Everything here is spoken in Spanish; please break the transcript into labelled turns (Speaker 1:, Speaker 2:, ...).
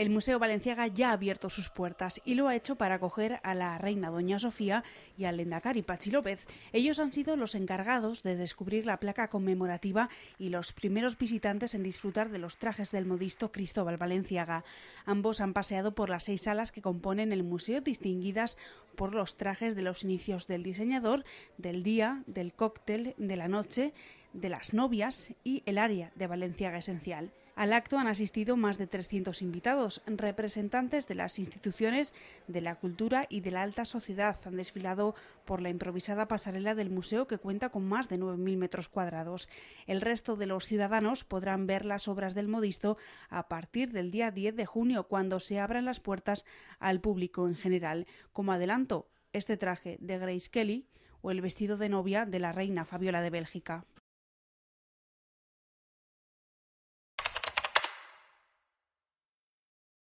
Speaker 1: el Museo Valenciaga ya ha abierto sus puertas y lo ha hecho para acoger a la reina Doña Sofía y al Lendakari Pachi López. Ellos han sido los encargados de descubrir la placa conmemorativa y los primeros visitantes en disfrutar de los trajes del modisto Cristóbal Valenciaga. Ambos han paseado por las seis salas que componen el museo, distinguidas por los trajes de los inicios del diseñador, del día, del cóctel, de la noche de las novias y el área de Valenciaga Esencial. Al acto han asistido más de 300 invitados, representantes de las instituciones de la cultura y de la alta sociedad. Han desfilado por la improvisada pasarela del museo que cuenta con más de 9.000 metros cuadrados. El resto de los ciudadanos podrán ver las obras del modisto a partir del día 10 de junio, cuando se abran las puertas al público en general. Como adelanto, este traje de Grace Kelly o el vestido de novia de la reina Fabiola de Bélgica.